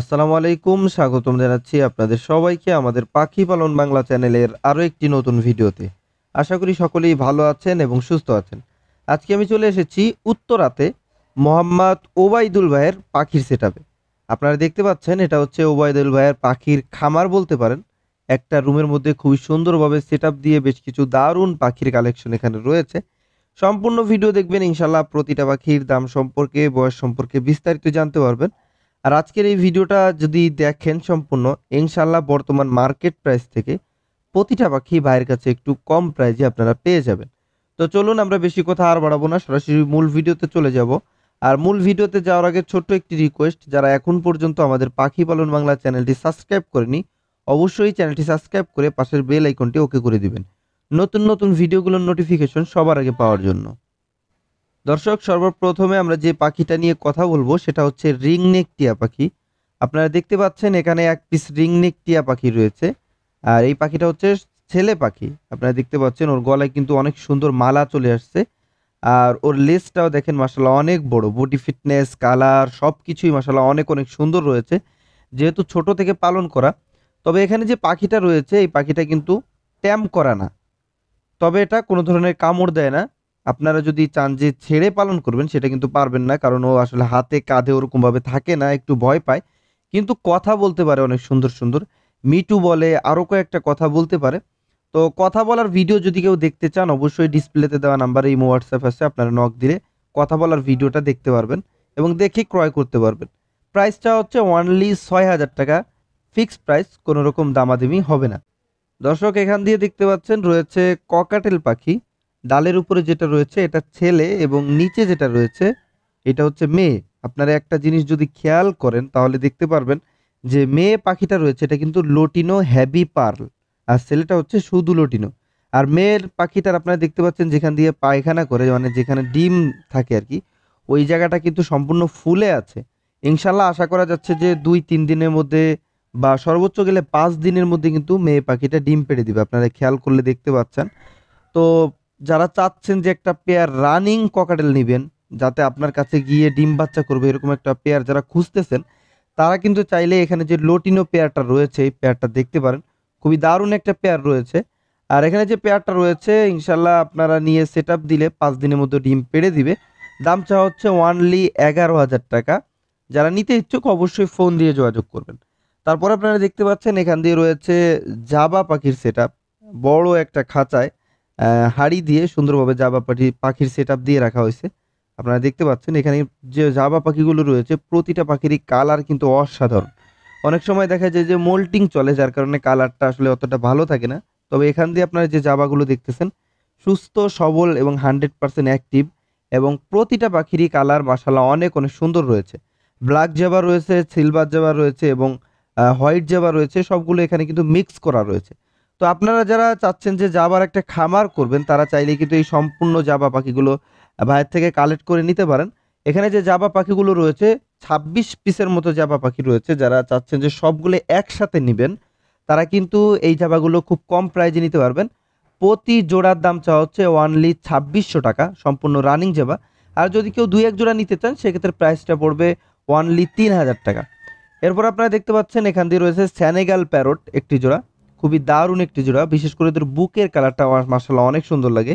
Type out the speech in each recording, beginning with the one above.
আসসালামু আলাইকুম স্বাগতম জানাচ্ছি আপনাদের সবাইকে আমাদের পাখি পালন বাংলা চ্যানেলের আরও একটি নতুন ভিডিওতে আশা করি সকলেই ভালো আছেন এবং সুস্থ আছেন আজকে আমি চলে এসেছি উত্তরাতে মোহাম্মদ ওবায়দুল ভাইয়ের পাখির সেটাপে আপনারা দেখতে পাচ্ছেন এটা হচ্ছে ওবায়দুল ভাইয়ের পাখির খামার বলতে পারেন একটা রুমের মধ্যে খুবই সুন্দরভাবে সেট দিয়ে বেশ কিছু দারুণ পাখির কালেকশন এখানে রয়েছে সম্পূর্ণ ভিডিও দেখবেন ইনশাল্লাহ প্রতিটা পাখির দাম সম্পর্কে বয়স সম্পর্কে বিস্তারিত জানতে পারবেন আর আজকের এই ভিডিওটা যদি দেখেন সম্পূর্ণ ইনশাল্লাহ বর্তমান মার্কেট প্রাইস থেকে প্রতিটা পাখি ভাইয়ের কাছে একটু কম প্রাইজে আপনারা পেয়ে যাবেন তো চলুন আমরা বেশি কথা আর বাড়াবো না সরাসরি মূল ভিডিওতে চলে যাব আর মূল ভিডিওতে যাওয়ার আগে ছোট্ট একটি রিকোয়েস্ট যারা এখন পর্যন্ত আমাদের পাখি পালন বাংলা চ্যানেলটি সাবস্ক্রাইব করেনি অবশ্যই চ্যানেলটি সাবস্ক্রাইব করে পাশের বেল আইকনটি ওকে করে দিবেন নতুন নতুন ভিডিওগুলোর নোটিফিকেশন সবার আগে পাওয়ার জন্য দর্শক সর্বপ্রথমে আমরা যে পাখিটা নিয়ে কথা বলবো সেটা হচ্ছে রিংনেক টিয়া পাখি আপনারা দেখতে পাচ্ছেন এখানে এক পিস রিংনেক টিয়া পাখি রয়েছে আর এই পাখিটা হচ্ছে ছেলে পাখি আপনারা দেখতে পাচ্ছেন ওর গলায় কিন্তু অনেক সুন্দর মালা চলে আসছে আর ওর লেসটাও দেখেন মাসাল্লাহ অনেক বড় বডি ফিটনেস কালার সব কিছুই মাসাল্লাহ অনেক অনেক সুন্দর রয়েছে যেহেতু ছোট থেকে পালন করা তবে এখানে যে পাখিটা রয়েছে এই পাখিটা কিন্তু ট্যাম করা না তবে এটা কোনো ধরনের কামড় দেয় না আপনারা যদি চান যে ছেড়ে পালন করবেন সেটা কিন্তু পারবেন না কারণ ও আসলে হাতে কাঁধে ওরকমভাবে থাকে না একটু ভয় পায় কিন্তু কথা বলতে পারে অনেক সুন্দর সুন্দর মিটু বলে আরও কয়েকটা কথা বলতে পারে তো কথা বলার ভিডিও যদি কেউ দেখতে চান অবশ্যই ডিসপ্লেতে দেওয়া নাম্বারে ইমো হোয়াটসঅ্যাপ আছে আপনারা নক দিলে কথা বলার ভিডিওটা দেখতে পারবেন এবং দেখে ক্রয় করতে পারবেন প্রাইসটা হচ্ছে ওয়ানলি ছয় হাজার টাকা ফিক্সড প্রাইস কোনো রকম দামাদামি হবে না দর্শক এখান দিয়ে দেখতে পাচ্ছেন রয়েছে ককাটেল পাখি ডালের উপরে যেটা রয়েছে এটা ছেলে এবং নিচে যেটা রয়েছে এটা হচ্ছে মেয়ে আপনারা একটা জিনিস যদি খেয়াল করেন তাহলে দেখতে পারবেন যে মেয়ে পাখিটা রয়েছে এটা কিন্তু লোটিনো হ্যাভি পার্ল আর ছেলেটা হচ্ছে শুধু লোটিনো আর মেয়ের পাখিটার আপনারা দেখতে পাচ্ছেন যেখান দিয়ে পায়খানা করে মানে যেখানে ডিম থাকে আর কি ওই জায়গাটা কিন্তু সম্পূর্ণ ফুলে আছে ইনশাল্লাহ আশা করা যাচ্ছে যে দুই তিন দিনের মধ্যে বা সর্বোচ্চ গেলে পাঁচ দিনের মধ্যে কিন্তু মেয়ে পাখিটা ডিম পেড়ে দিবে আপনারা খেয়াল করলে দেখতে পাচ্ছেন তো যারা চাচ্ছেন যে একটা পেয়ার রানিং ককাটেল নেবেন যাতে আপনার কাছে গিয়ে ডিম বাচ্চা করবে এরকম একটা পেয়ার যারা খুঁজতেছেন তারা কিন্তু চাইলে এখানে যে লোটিনো পেয়ারটা রয়েছে এই পেয়ারটা দেখতে পারেন খুবই দারুণ একটা পেয়ার রয়েছে আর এখানে যে পেয়ারটা রয়েছে ইনশাল্লাহ আপনারা নিয়ে সেট দিলে পাঁচ দিনের মধ্যে ডিম পেড়ে দিবে দাম চাওয়া হচ্ছে ওয়ানলি এগারো হাজার টাকা যারা নিতে ইচ্ছুক অবশ্যই ফোন দিয়ে যোগাযোগ করবেন তারপর আপনারা দেখতে পাচ্ছেন এখান দিয়ে রয়েছে জাবা পাখির সেট বড় একটা খাঁচায় হাড়ি দিয়ে সুন্দরভাবে জাবা পাখি পাখির সেট দিয়ে রাখা হয়েছে আপনারা দেখতে পাচ্ছেন এখানে যে জাবা পাখিগুলো রয়েছে প্রতিটা পাখিরই কালার কিন্তু অসাধারণ অনেক সময় দেখা যায় যে মোল্টিং চলে যার কারণে কালারটা আসলে অতটা ভালো থাকে না তবে এখান দিয়ে আপনারা যে জাবাগুলো দেখতেছেন সুস্থ সবল এবং হান্ড্রেড পার্সেন্ট অ্যাক্টিভ এবং প্রতিটা পাখিরই কালার মাসালা অনেক অনেক সুন্দর রয়েছে ব্ল্যাক জাবা রয়েছে সিলভার জাবা রয়েছে এবং হোয়াইট জাবা রয়েছে সবগুলো এখানে কিন্তু মিক্স করা রয়েছে তো আপনারা যারা চাচ্ছেন যে জাবার একটা খামার করবেন তারা চাইলে কিন্তু এই সম্পূর্ণ জাবা পাখিগুলো ভাইয়ের থেকে কালেক্ট করে নিতে পারেন এখানে যে জাবা পাখিগুলো রয়েছে ২৬ পিসের মতো জাবা পাখি রয়েছে যারা চাচ্ছেন যে সবগুলো একসাথে নেবেন তারা কিন্তু এই জাবাগুলো খুব কম প্রাইজে নিতে পারবেন প্রতি জোড়ার দাম চাওয়া হচ্ছে ওয়ানলি ছাব্বিশশো টাকা সম্পূর্ণ রানিং জাবা আর যদি কেউ দুই এক জোড়া নিতে চান সেক্ষেত্রে প্রাইসটা পড়বে ওয়ানলি তিন হাজার টাকা এরপর আপনারা দেখতে পাচ্ছেন এখান দিয়ে রয়েছে স্যানেগাল প্যারোট একটি জোড়া খুবই দারুণ একটি জোড়া বিশেষ করে তোর বুকের কালারটা মার্শাল্লাহ অনেক সুন্দর লাগে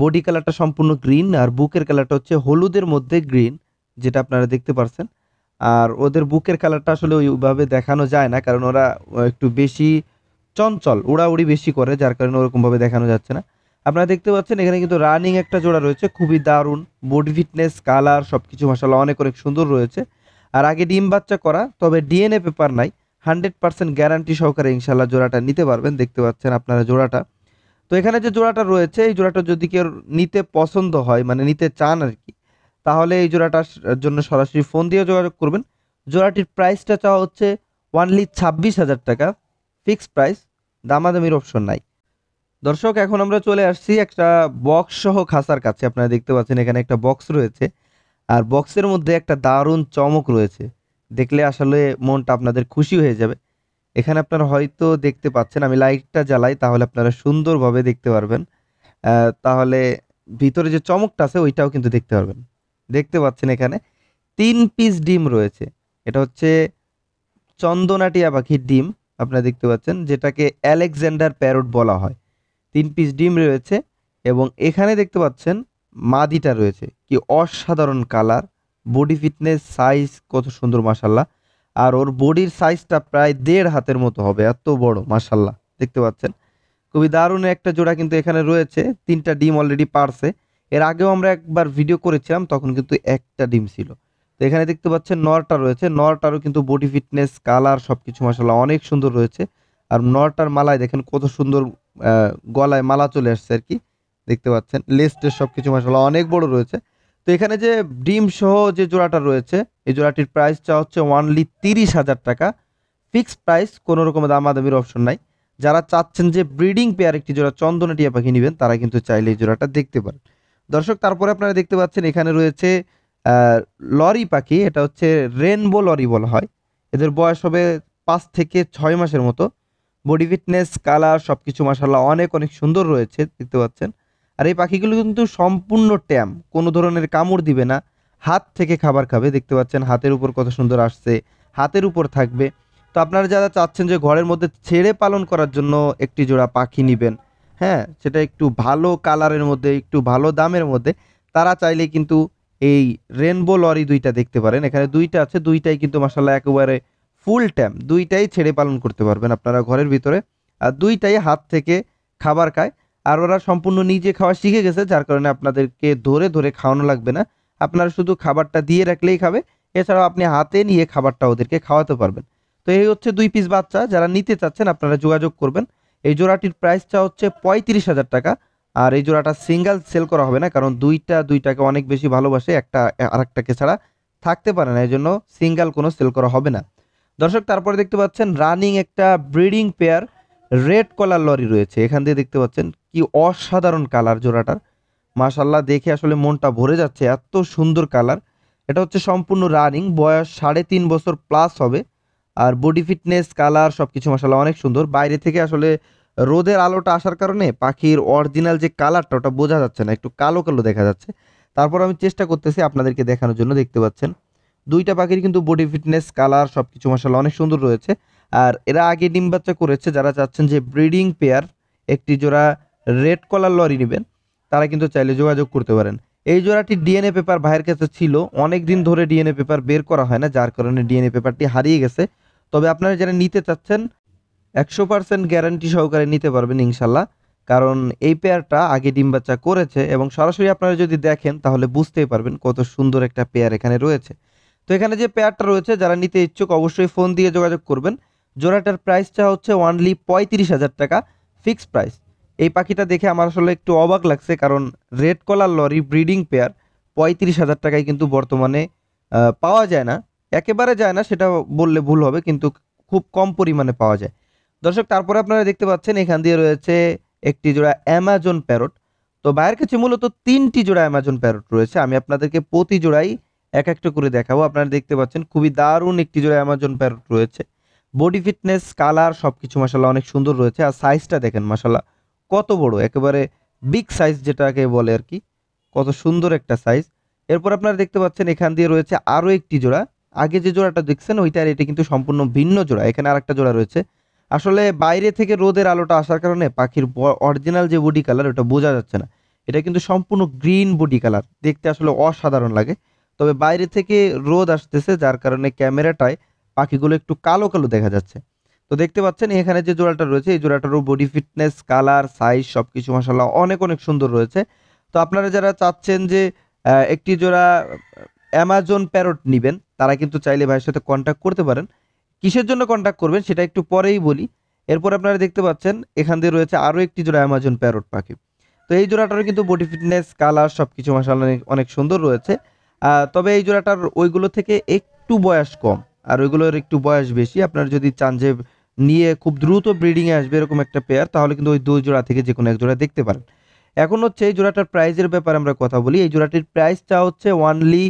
বডি কালারটা সম্পূর্ণ গ্রিন আর বুকের কালারটা হচ্ছে হলুদের মধ্যে গ্রিন যেটা আপনারা দেখতে পারছেন আর ওদের বুকের কালারটা আসলে ওইভাবে দেখানো যায় না কারণ ওরা একটু বেশি চঞ্চল উড়াউড়ি বেশি করে যার কারণে ওরকমভাবে দেখানো যাচ্ছে না আপনারা দেখতে পাচ্ছেন এখানে কিন্তু রানিং একটা জোড়া রয়েছে খুবই দারুণ বডি ফিটনেস কালার সব কিছু মাসাল্লাহ অনেক অনেক সুন্দর রয়েছে আর আগে ডিম বাচ্চা করা তবে ডিএনএ পেপার নাই হান্ড্রেড পার্সেন্ট গ্যারান্টি সহকারে ইনশাল্লাহ জোড়াটা নিতে পারবেন দেখতে পাচ্ছেন আপনারা জোড়াটা তো এখানে যে জোড়াটা রয়েছে এই জোড়াটা যদি কেউ নিতে পছন্দ হয় মানে নিতে চান আর কি তাহলে এই জোড়াটার জন্য সরাসরি ফোন দিয়ে যোগাযোগ করবেন জোড়াটির প্রাইসটা চাওয়া হচ্ছে ওয়ানলি ছাব্বিশ হাজার টাকা ফিক্সড প্রাইস দামাদামির অপশন নাই দর্শক এখন আমরা চলে আসছি একটা বক্স সহ খাসার কাছে আপনারা দেখতে পাচ্ছেন এখানে একটা বক্স রয়েছে আর বক্সের মধ্যে একটা দারুণ চমক রয়েছে দেখলে আসলে মনটা আপনাদের খুশি হয়ে যাবে এখানে আপনারা হয়তো দেখতে পাচ্ছেন আমি লাইটটা জ্বালাই তাহলে আপনারা সুন্দরভাবে দেখতে পারবেন তাহলে ভিতরে যে চমকটা আছে ওইটাও কিন্তু দেখতে পারবেন দেখতে পাচ্ছেন এখানে তিন পিস ডিম রয়েছে এটা হচ্ছে চন্দনাটিয়া পাখির ডিম আপনারা দেখতে পাচ্ছেন যেটাকে অ্যালেকজান্ডার প্যারট বলা হয় তিন পিস ডিম রয়েছে এবং এখানে দেখতে পাচ্ছেন মাদিটা রয়েছে কি অসাধারণ কালার বডি ফিটনেস সাইজ কত সুন্দর মাসাল্লাহ আর ওর বডির সাইজটা প্রায় দেড় হাতের মতো হবে এত বড় মাসাল্লাহ দেখতে পাচ্ছেন খুবই দারুণ একটা জোড়া কিন্তু এখানে রয়েছে তিনটা ডিম অলরেডি পারছে এর আগেও আমরা একবার ভিডিও করেছিলাম তখন কিন্তু একটা ডিম ছিল তো এখানে দেখতে পাচ্ছেন নরটা রয়েছে নরটারও কিন্তু বডি ফিটনেস কালার সব কিছু মাসাল্লাহ অনেক সুন্দর রয়েছে আর নরটার মালায় দেখেন কত সুন্দর গলায় মালা চলে আসছে আর কি দেখতে পাচ্ছেন লেস্টের সব কিছু মাসাল্লাহ অনেক বড় রয়েছে তো এখানে যে ডিম সহ যে জোড়াটা রয়েছে এই জোড়াটির প্রাইসটা হচ্ছে ওয়ানলি তিরিশ হাজার টাকা ফিক্সড প্রাইস কোনো রকম দামাদামির অপশন নাই যারা চাচ্ছেন যে ব্রিডিং পেয়ার একটি জোড়া চন্দনে টিয়া পাখি নেবেন তারা কিন্তু চাইলে এই জোড়াটা দেখতে পারেন দর্শক তারপরে আপনারা দেখতে পাচ্ছেন এখানে রয়েছে লরি পাখি এটা হচ্ছে রেনবো লরি বলা হয় এদের বয়স হবে পাঁচ থেকে ছয় মাসের মতো বডি ফিটনেস কালার সব কিছু মাসাল্লাহ অনেক অনেক সুন্দর রয়েছে দেখতে পাচ্ছেন আর এই পাখিগুলো কিন্তু সম্পূর্ণ ট্যাম কোনো ধরনের কামড় দিবে না হাত থেকে খাবার খাবে দেখতে পাচ্ছেন হাতের উপর কত সুন্দর আসছে হাতের উপর থাকবে তো আপনারা যারা চাচ্ছেন যে ঘরের মধ্যে ছেড়ে পালন করার জন্য একটি জোড়া পাখি নেবেন হ্যাঁ সেটা একটু ভালো কালারের মধ্যে একটু ভালো দামের মধ্যে তারা চাইলে কিন্তু এই রেনবো লরি দুইটা দেখতে পারেন এখানে দুইটা আছে দুইটাই কিন্তু মাসাল্লাহ একেবারে ফুল ট্যাম দুইটাই ছেড়ে পালন করতে পারবেন আপনারা ঘরের ভিতরে আর দুইটাই হাত থেকে খাবার খায় আর ওরা সম্পূর্ণ নিজে খাওয়া শিখে গেছে যার কারণে আপনাদেরকে ধরে ধরে খাওয়ানো লাগবে না আপনারা শুধু খাবারটা দিয়ে রাখলেই খাবে এছাড়াও আপনি হাতে নিয়ে খাবারটা ওদেরকে খাওয়াতে পারবেন তো এই হচ্ছে দুই পিস বাচ্চা যারা নিতে চাচ্ছেন আপনারা যোগাযোগ করবেন এই জোড়াটির প্রাইসটা হচ্ছে পঁয়ত্রিশ হাজার টাকা আর এই জোড়াটা সিঙ্গেল সেল করা হবে না কারণ দুইটা দুইটাকে অনেক বেশি ভালোবাসে একটা আরেকটাকে ছাড়া থাকতে পারে না এই জন্য সিঙ্গেল কোনো সেল করা হবে না দর্শক তারপরে দেখতে পাচ্ছেন রানিং একটা breeding pair red collar lory রয়েছে এখান দিয়ে দেখতে পাচ্ছেন কি অসাধারণ কালার জোড়াটার মাশাল্লাহ দেখে আসলে মনটা ভরে যাচ্ছে এত সুন্দর কালার এটা হচ্ছে সম্পূর্ণ রানিং বয়স সাড়ে তিন বছর প্লাস হবে আর বডি ফিটনেস কালার সব কিছু মাসাল্লাহ অনেক সুন্দর বাইরে থেকে আসলে রোদের আলোটা আসার কারণে পাখির অরিজিনাল যে কালারটা ওটা বোঝা যাচ্ছে না একটু কালো কালো দেখা যাচ্ছে তারপর আমি চেষ্টা করতেছি আপনাদেরকে দেখানোর জন্য দেখতে পাচ্ছেন দুইটা পাখির কিন্তু বডি ফিটনেস কালার সব কিছু মাসাল্লাহ অনেক সুন্দর রয়েছে আর এরা আগে ডিম বাচ্চা করেছে যারা চাচ্ছেন যে ব্রিডিং পেয়ার একটি জোড়া রেড কলার লরি নেবেন তারা কিন্তু চাইলে যোগাযোগ করতে পারেন এই জোড়াটি ডিএনএ পেপার ভাইয়ের কাছে ছিল অনেক দিন ধরে ডিএনএ পেপার বের করা হয় না যার কারণে ডিএনএ পেপারটি হারিয়ে গেছে তবে আপনারা যারা নিতে চাচ্ছেন একশো পার্সেন্ট গ্যারান্টি সহকারে নিতে পারবেন ইনশাল্লাহ কারণ এই পেয়ারটা আগে ডিম বাচ্চা করেছে এবং সরাসরি আপনারা যদি দেখেন তাহলে বুঝতেই পারবেন কত সুন্দর একটা পেয়ার এখানে রয়েছে তো এখানে যে পেয়ারটা রয়েছে যারা নিতে ইচ্ছুক অবশ্যই ফোন দিয়ে যোগাযোগ করবেন জোড়াটার প্রাইসটা হচ্ছে ওয়ানলি পঁয়ত্রিশ হাজার টাকা ফিক্সড প্রাইস এই পাখিটা দেখে আমার আসলে একটু অবাক লাগছে কারণ red collar lory breeding pair পঁয়ত্রিশ হাজার টাকায় কিন্তু বর্তমানে পাওয়া যায় না একেবারে যায় না সেটা বললে ভুল হবে কিন্তু খুব কম পরিমাণে পাওয়া যায় দর্শক তারপরে আপনারা দেখতে পাচ্ছেন এখান দিয়ে রয়েছে একটি জোড়া অ্যামাজন প্যারট তো বাইরের কাছে মূলত তিনটি জোড়া অ্যামাজন প্যারট রয়েছে আমি আপনাদেরকে প্রতি জোড়াই এক একটা করে দেখাবো আপনারা দেখতে পাচ্ছেন খুবই দারুণ একটি জোড়া অ্যামাজন প্যারট রয়েছে বডি ফিটনেস কালার সব কিছু মশালা অনেক সুন্দর রয়েছে আর সাইজটা দেখেন মশালা কত বড় একেবারে বিগ সাইজ যেটাকে বলে আর কি কত সুন্দর একটা সাইজ এরপর আপনারা দেখতে পাচ্ছেন এখান দিয়ে রয়েছে আরও একটি জোড়া আগে যে জোড়াটা দেখছেন ওইটার এটা কিন্তু সম্পূর্ণ ভিন্ন জোড়া এখানে আর একটা জোড়া রয়েছে আসলে বাইরে থেকে রোদের আলোটা আসার কারণে পাখির অরিজিনাল যে বডি কালার ওটা বোঝা যাচ্ছে না এটা কিন্তু সম্পূর্ণ গ্রিন বডি কালার দেখতে আসলে অসাধারণ লাগে তবে বাইরে থেকে রোদ আসতেছে যার কারণে ক্যামেরাটায় পাখিগুলো একটু কালো কালো দেখা যাচ্ছে তো দেখতে পাচ্ছেন এখানে যে জোড়াটা রয়েছে এই জোড়াটারও বডি ফিটনেস কালার সাইজ সব কিছু মশালা অনেক অনেক সুন্দর রয়েছে তো আপনারা যারা চাচ্ছেন যে একটি জোড়া অ্যামাজন প্যারট নেবেন তারা কিন্তু চাইলে ভাইয়ের সাথে কন্ট্যাক্ট করতে পারেন কিসের জন্য কন্ট্যাক্ট করবেন সেটা একটু পরেই বলি এরপর আপনারা দেখতে পাচ্ছেন এখান দিয়ে রয়েছে আরও একটি জোড়া অ্যামাজন প্যারট পাখি তো এই জোড়াটারও কিন্তু বডি ফিটনেস কালার সব কিছু মশালা অনেক সুন্দর রয়েছে তবে এই জোড়াটার ওইগুলো থেকে একটু বয়স কম আর ওইগুলোর একটু বয়স বেশি আপনার যদি চান যে নিয়ে খুব দ্রুত ব্রিডিংয়ে আসবে এরকম একটা পেয়ার তাহলে কিন্তু ওই দুই জোড়া থেকে যে কোনো এক জোড়া দেখতে পারেন এখন হচ্ছে এই জোড়াটার প্রাইজের ব্যাপারে আমরা কথা বলি এই জোড়াটির প্রাইসটা হচ্ছে ওয়ানলি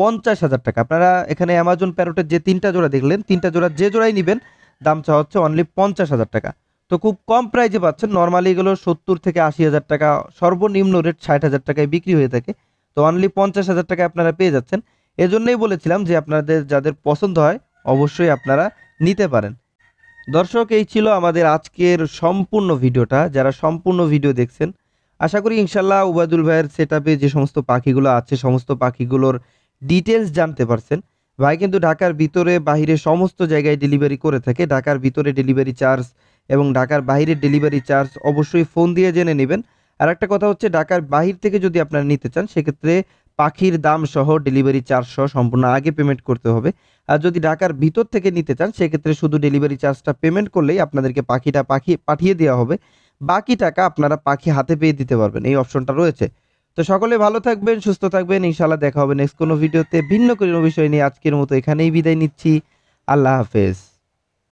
পঞ্চাশ হাজার টাকা আপনারা এখানে অ্যামাজন প্যারোটের যে তিনটা জোড়া দেখলেন তিনটা জোড়া যে জোড়াই নেবেন দাম চা হচ্ছে অনলি পঞ্চাশ হাজার টাকা তো খুব কম প্রাইজে পাচ্ছেন নর্মালি এগুলো সত্তর থেকে আশি হাজার টাকা সর্বনিম্ন রেট ষাট হাজার টাকায় বিক্রি হয়ে থাকে তো অনলি পঞ্চাশ হাজার টাকায় আপনারা পেয়ে যাচ্ছেন এজন্যই বলেছিলাম যে আপনাদের যাদের পছন্দ হয় অবশ্যই আপনারা নিতে পারেন দর্শক এই ছিল আমাদের আজকের সম্পূর্ণ ভিডিওটা যারা সম্পূর্ণ ভিডিও দেখছেন আশা করি ইনশাল্লাহ উবায়দুল ভাইয়ের সেট যে সমস্ত পাখিগুলো আছে সমস্ত পাখিগুলোর ডিটেলস জানতে পারছেন ভাই কিন্তু ঢাকার ভিতরে বাহিরে সমস্ত জায়গায় ডেলিভারি করে থাকে ঢাকার ভিতরে ডেলিভারি চার্জ এবং ঢাকার বাহিরে ডেলিভারি চার্জ অবশ্যই ফোন দিয়ে জেনে নেবেন আর একটা কথা হচ্ছে ঢাকার বাহির থেকে যদি আপনারা নিতে চান সেক্ষেত্রে পাখির দাম সহ ডেলিভারি চার্জ সহ সম্পূর্ণ আগে পেমেন্ট করতে হবে আর যদি ঢাকার ভিতর থেকে নিতে চান সেক্ষেত্রে শুধু ডেলিভারি চার্জটা পেমেন্ট করলেই আপনাদেরকে পাখিটা পাখি পাঠিয়ে দেওয়া হবে বাকি টাকা আপনারা পাখি হাতে পেয়ে দিতে পারবেন এই অপশনটা রয়েছে তো সকলে ভালো থাকবেন সুস্থ থাকবেন ইনশাআল্লাহ দেখা হবে নেক্সট কোনো ভিডিওতে ভিন্ন কোনো বিষয় নিয়ে আজকের মতো এখানেই বিদায় নিচ্ছি আল্লাহ হাফেজ